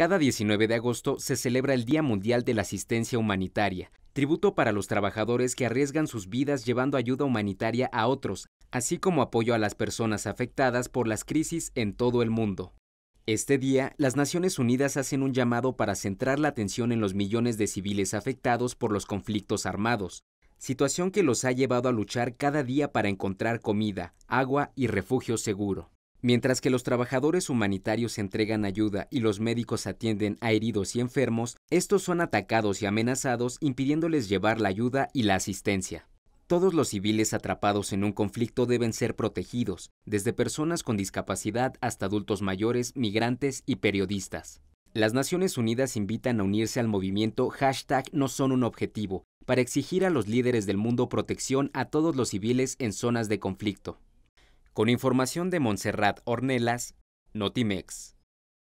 Cada 19 de agosto se celebra el Día Mundial de la Asistencia Humanitaria, tributo para los trabajadores que arriesgan sus vidas llevando ayuda humanitaria a otros, así como apoyo a las personas afectadas por las crisis en todo el mundo. Este día, las Naciones Unidas hacen un llamado para centrar la atención en los millones de civiles afectados por los conflictos armados, situación que los ha llevado a luchar cada día para encontrar comida, agua y refugio seguro. Mientras que los trabajadores humanitarios entregan ayuda y los médicos atienden a heridos y enfermos, estos son atacados y amenazados impidiéndoles llevar la ayuda y la asistencia. Todos los civiles atrapados en un conflicto deben ser protegidos, desde personas con discapacidad hasta adultos mayores, migrantes y periodistas. Las Naciones Unidas invitan a unirse al movimiento hashtag no son un objetivo, para exigir a los líderes del mundo protección a todos los civiles en zonas de conflicto. Con información de Montserrat Ornelas, Notimex.